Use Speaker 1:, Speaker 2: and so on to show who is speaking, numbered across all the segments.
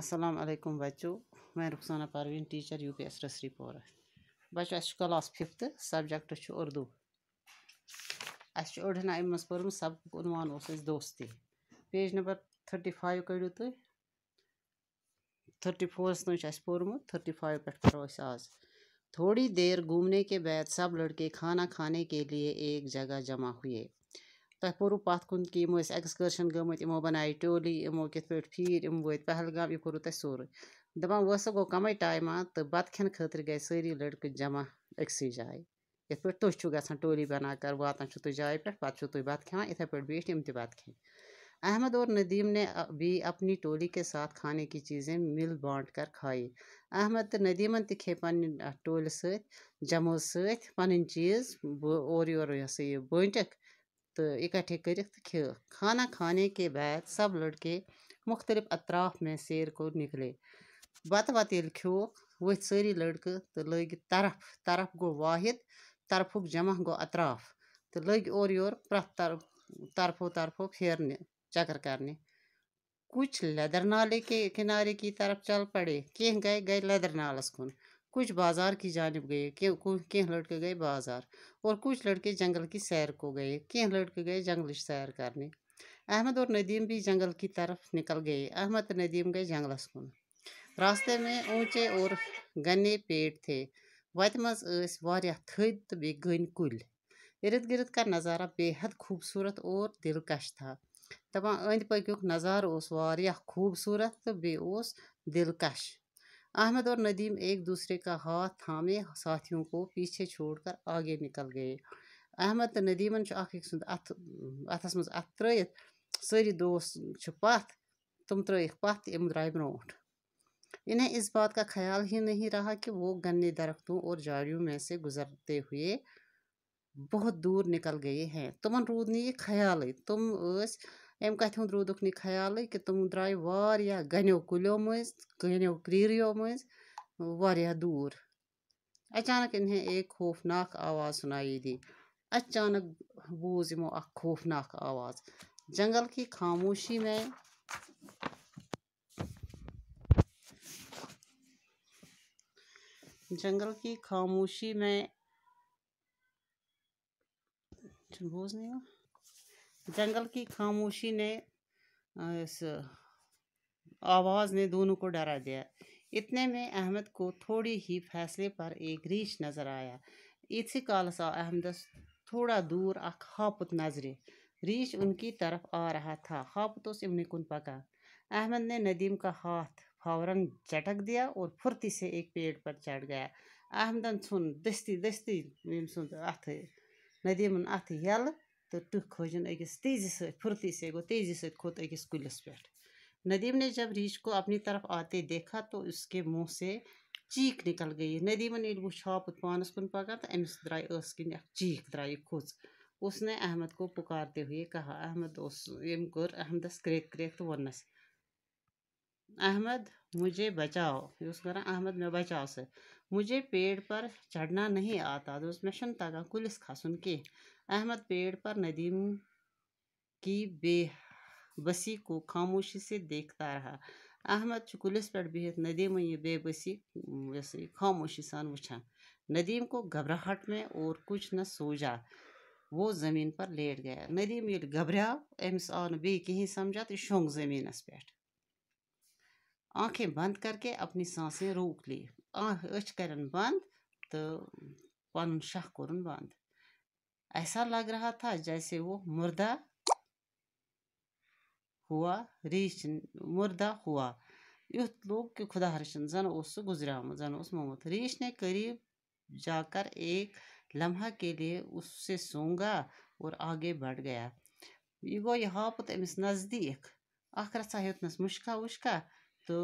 Speaker 1: असलम वालेकुम मैं Rukhsana Parveen teacher U P S रसरी पोर बच्चों अस क्लास फिफ्थ सब्जेक्ट उर्दू अस अड़हन अम पोर्म सबक उनवान दोस्ती पेज नंबर थर्टी फाइव कड़ू तुम थर्टी फोरस तुम पोर्मुत थर्टी फाइव पे करो आज थोड़ी देर घूमने के बाद सब लड़के खाना खाने के लिए एक जगह जमा हुए تۄہہِ پوٚرُو پَتھ کُن کہِ یِم ٲسۍ اٮ۪کٕسکرشَن گٔمٕتۍ یِمو بَنایہِ ٹولی یِمو کِتھ پٲٹھۍ پھیٖرۍ یِم وٲتۍ پہلگام یہِ کوٚرُو تۄہہِ سورُے دَپان وٕ سا گوٚو کَمٕے ٹایمہ تہٕ بَتہٕ کھٮ۪نہٕ خٲطرٕ گٔے سٲری لٔڑکہٕ جمع أکسٕے جایہِ یِتھ پٲٹھۍ تُہۍ چھُو گژھان ٹولی بَنا کَر واتان چھُو تُہۍ جایہِ پٮ۪ٹھ پَتہٕ چھُو تُہۍ بَتہٕ کھٮ۪وان یِتھَے پٲٹھۍ بیٖٹھۍ یِم تہِ بَتہٕ کھیٚنۍ अहमद और नदीम ने भी अपनी टोली के साथ खाने की चीज़ें मिल बांट कर खाई अहमद तो नदीमन तہِ کھے پنٛنہِ ٹولہِ سۭتۍ جمو سۭتۍ پَنٕنۍ چیٖز اورٕ یورٕ یہِ ہَسا یہِ بٲنٛٹِکھ तो इकट्ठे कर खाना खाने के बाद सब लड़के मुख्तलिफ अतराफ़ में सैर को निकले बत वत ये खो वो सारी लड़क तो लग तरफ तरफ गो वाहिद तरफ जमा गो अतराफ तो लग और योर प्रत तरफ तरफो तरफो फेरने चक्कर करने कुछ लदर नाले के किनारे की तरफ चल पड़े कह गए गए लदर नालस कुन कुछ बाजार की जानब गए कह लड़के गए बाजार और कुछ लड़के जंगल की सैर को गए कई लड़के गए जंगल सैर करने अहमद और नदीम भी जंगल की तरफ निकल गए अहमद नदीम गए जंगल कुन रास्ते में ऊंचे और गन्ने पेड़ थे वत मज थद तो बे गन कुल इर्द गिर्द का नज़ारा बेहद खूबसूरत और दिलकश था दपा अंद पक नज़ार खूबसूरत तो बे दिलकश अहमद और नदीम एक दूसरे का हाथ थामे साथियों को पीछे छोड़कर आगे निकल गए अहमद तो नदीमन अख अथ अथस मज अथ सारी दोस्त पथ तुम त्रख पथ तो द्राय ब्रोट इन्हें इस बात का ख्याल ही नहीं रहा कि वो गन्ने दरख्तों और झाड़ियों में से गुजरते हुए बहुत दूर निकल गए हैं तुम रूद नहीं ख्याल तुम اَمہِ کَتھِ ہُنٛد روٗدُکھ نہٕ خیالٕے کہِ تِم درٛاے واریاہ گَنیو کُلیو مٔنٛزۍ گَنیو کرٛیٖریو مٔنٛزۍ واریاہ دوٗر اچانک اِنہیں ایک خوفناک آواज़ सुनाई दी اچانک بوٗز یِمو اَکھ خوفناک آواز جنٛگل کی خاموشی میں جنٛگل کی خاموشی میں چھُنہٕ بوزنٕے یِوان जंगल की खामोशी ने इस आवाज़ ने दोनों को डरा दिया इतने में अहमद को थोड़ी ही फैसले पर एक रीछ नज़र आया इसी काल सा अहमद थोड़ा दूर अक हापुत नजरे रीछ उनकी तरफ आ रहा था हापुत उस इमन कुन पका अहमद ने नदीम का हाथ फौरन झटक दिया और फुर्ती से एक पेड़ पर चढ़ गया अहमदन सुन दस्ती दस्ती सुन अथ नदीमन अथ यल तो टुक खोजन अगिस तेजी से फुर्ती से गो तेजी से खुद अगिस कुलस पेट नदीम ने जब रीछ को अपनी तरफ आते देखा तो उसके मुंह से चीख निकल गई नदीम ने वो छापुत पानस कुन पका तो अमिस द्राई अस किन चीख द्राई खुज उसने अहमद को पुकारते हुए कहा अहमद उस एम कर अहमदस क्रेक क्रेक तो वनस अहमद मुझे बचाओ उस करा अहमद मैं बचाओ से मुझे पेड़ पर चढ़ना नहीं आता दोस्त तो दुश्मन तगा कुलिस खसन के अहमद पेड़ पर नदीम की बे बसी को खामोशी से देखता रहा अहमद कुलिस पर बिहत नदीम ये बेबसी वैसे खामोशी सान वा नदीम को घबराहट में और कुछ न सोचा वो ज़मीन पर लेट गया नदीम ये घबरा अम्स आव नी कहीं समझा तो शोंग ज़मीनस पे आंखें बंद करके अपनी सांसें रोक ली أچھ कर बंद तो पन शाह कोर बंद ऐसा लग रहा था जैसे वो मुर्दा हुआ रीच मुर्दा हुआ युथ लोग के खुदा हर्शन जन उस गुजराम जन उस मोहम्मद रीच ने करीब जाकर एक लम्हा के लिए उससे सूंगा और आगे बढ़ गया ये गो यहाँ पर अमिस नज़दीक अख रसा हेतनस मुश्का वुश्का तो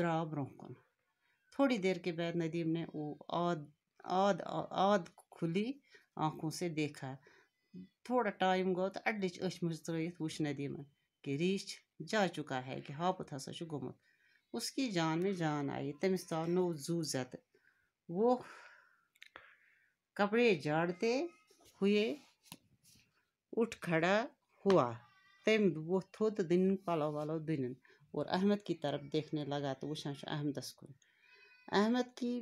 Speaker 1: द्रा ब्रोह कुन थोड़ी देर के बाद नदीम ने आद आद आद खुली आँखों से देखा थोड़ा टाइम गो तो अड्डच अच मज त्रित नदीम कि रीछ जा चुका है कि हापत हसा गुमुत उसकी जान में जान आई तमिस तो नो जू जत वो कपड़े झाड़ते हुए उठ खड़ा हुआ तम वो थोद दिन पलो वालो दिन और अहमद की तरफ देखने लगा तो वह अहमदस कुन अहमद की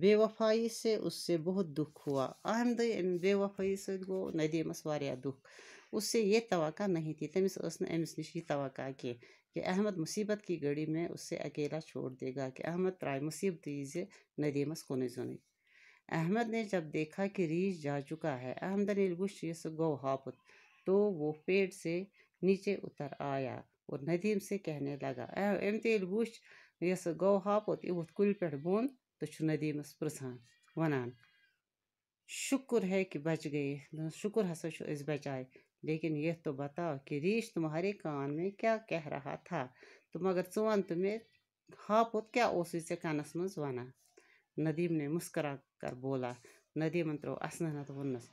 Speaker 1: बेवफाई से उससे बहुत दुख हुआ अहमद बेवफाई से गो नदीमस वारिया दुख उससे ये तो नहीं थी तमिस उसने अमिस नश ये तो कि अहमद मुसीबत की घड़ी में उससे अकेला छोड़ देगा कि अहमद त्राय मुसीबत दीजिए नदीमस को नहीं अहमद ने जब देखा कि रीज जा चुका है अहमद ने गुश गो हापत तो वो पेड़ से नीचे उतर आया और नदीम से कहने लगा अम तेल वुच यस गो हापुत यूथ कुल पे बोन तो नदीमस पृछान वनान शुक्र है कि बच गए शुक्र हसा बचाए लेकिन ये तो बताओ कि रीश तुम्हारे कान में क्या कह रहा था तो मगर चुन तुम्हें हापुत क्या उस कनस मज वन नदीम ने मुस्करा कर बोला नदीमन त्रो असनहत वनस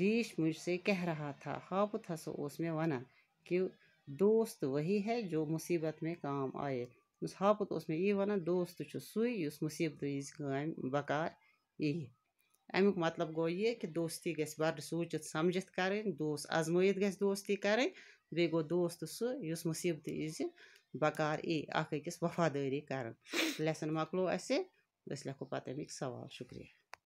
Speaker 1: रीश मुझसे कह रहा था हापुत हसो उस मे वनान कि दोस्त वही है जो मुसीबत में काम आए بہٕ چھُس ہاپُت اوس مےٚ یی وَنان دوست چھُ سُے یُس مُصیٖبتہٕ وِزِ کامہِ بَکار یی اَمیُک مطلب گوٚو یہِ کہِ دوستی گژھِ بَڑٕ سوٗنٛچِتھ سَمجھِتھ کَرٕنۍ دوس آزمٲیِتھ گژھِ دوستی کَرٕنۍ بیٚیہِ گوٚو دوست سُہ یُس مُصیٖبتہٕ وِزِ بَکار ای اَکھ أکِس وَفادٲری کَران لٮ۪سَن مۄکلو اَسہِ أسۍ لیکھو پَتہٕ اَمِکۍ سوال شُکریہ